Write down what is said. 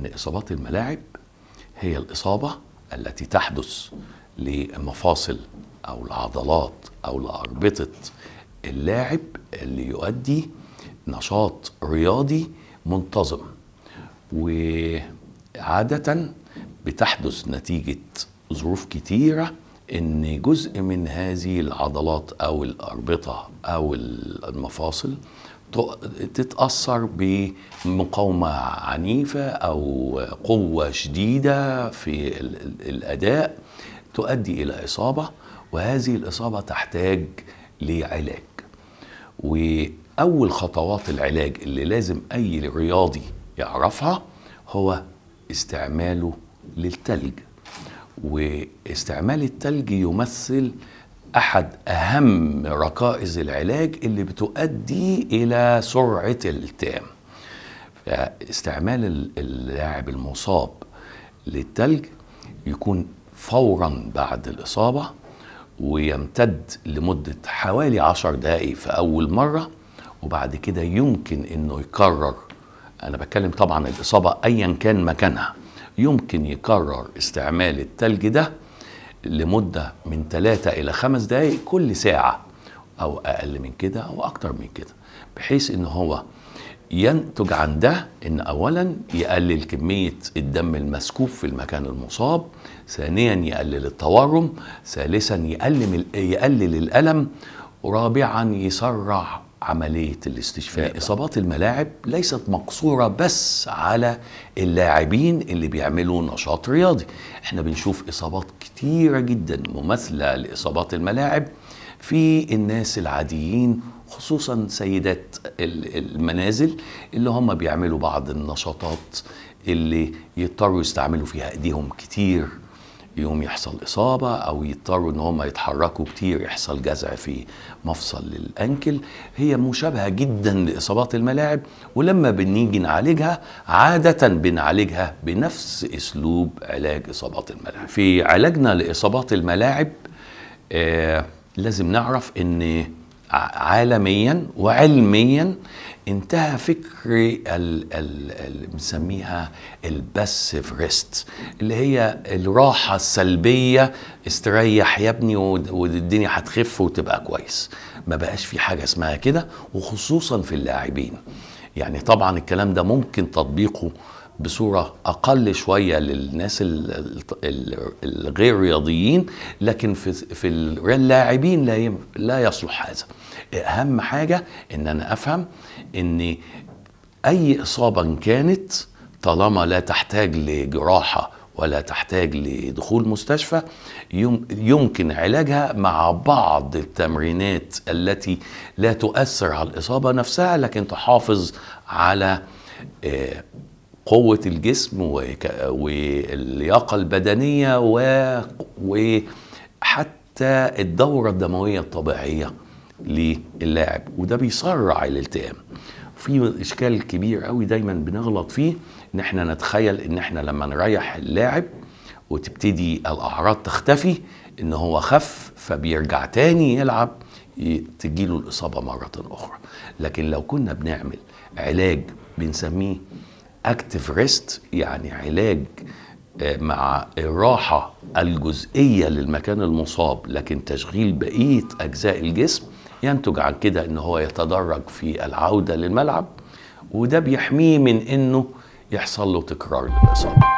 ان اصابات الملاعب هي الاصابه التي تحدث لمفاصل او العضلات او لاربطه اللاعب اللي يؤدي نشاط رياضي منتظم وعاده بتحدث نتيجه ظروف كتيره ان جزء من هذه العضلات او الاربطه او المفاصل تتأثر بمقاومة عنيفة أو قوة شديدة في الأداء تؤدي إلى إصابة وهذه الإصابة تحتاج لعلاج وأول خطوات العلاج اللي لازم أي رياضي يعرفها هو استعماله للتلج واستعمال التلج يمثل احد اهم ركائز العلاج اللي بتؤدي الى سرعه الالتئام استعمال اللاعب المصاب للتلج يكون فورا بعد الاصابه ويمتد لمده حوالي عشر دقائق في اول مره وبعد كده يمكن انه يكرر انا بتكلم طبعا الاصابه ايا كان مكانها يمكن يكرر استعمال التلج ده لمدة من 3 إلى 5 دقايق كل ساعة أو أقل من كده أو أكتر من كده بحيث إن هو ينتج عن ده ان اولا يقلل كميه الدم المسكوب في المكان المصاب ثانيا يقلل التورم ثالثا يقلل يقلل الالم رابعا يسرع عملية الاستشفاء أيوة. إصابات الملاعب ليست مقصورة بس على اللاعبين اللي بيعملوا نشاط رياضي احنا بنشوف إصابات كتيرة جدا مماثلة لإصابات الملاعب في الناس العاديين خصوصا سيدات المنازل اللي هم بيعملوا بعض النشاطات اللي يضطروا يستعملوا فيها ايديهم كتير يوم يحصل إصابة أو يضطروا إن هم يتحركوا كتير يحصل جزع في مفصل الأنكل هي مشابهة جدا لإصابات الملاعب ولما بنيجي نعالجها عادة بنعالجها بنفس أسلوب علاج إصابات الملاعب في علاجنا لإصابات الملاعب آه لازم نعرف إن عالميا وعلميا انتهى فكر بنسميها الباسيف ريست اللي هي الراحه السلبيه استريح يا ابني والدنيا هتخف وتبقى كويس ما بقاش في حاجه اسمها كده وخصوصا في اللاعبين يعني طبعا الكلام ده ممكن تطبيقه بصوره اقل شويه للناس الغير رياضيين لكن في في اللاعبين لا لا يصلح هذا اهم حاجه ان انا افهم ان اي اصابه كانت طالما لا تحتاج لجراحه ولا تحتاج لدخول مستشفى يمكن علاجها مع بعض التمرينات التي لا تؤثر على الاصابه نفسها لكن تحافظ على آه، قوة الجسم واللياقة البدنية وحتى الدورة الدموية الطبيعية للاعب وده بيسرع الالتئام في اشكال كبير قوي دايما بنغلط فيه ان احنا نتخيل ان احنا لما نريح اللاعب وتبتدي الاعراض تختفي ان هو خف فبيرجع تاني يلعب تجيله الاصابه مره اخرى لكن لو كنا بنعمل علاج بنسميه اكتف ريست يعني علاج آه، مع الراحة الجزئية للمكان المصاب لكن تشغيل بقية أجزاء الجسم ينتج عن كده إن هو يتدرج في العودة للملعب وده بيحميه من إنه يحصل له تكرار للإصابة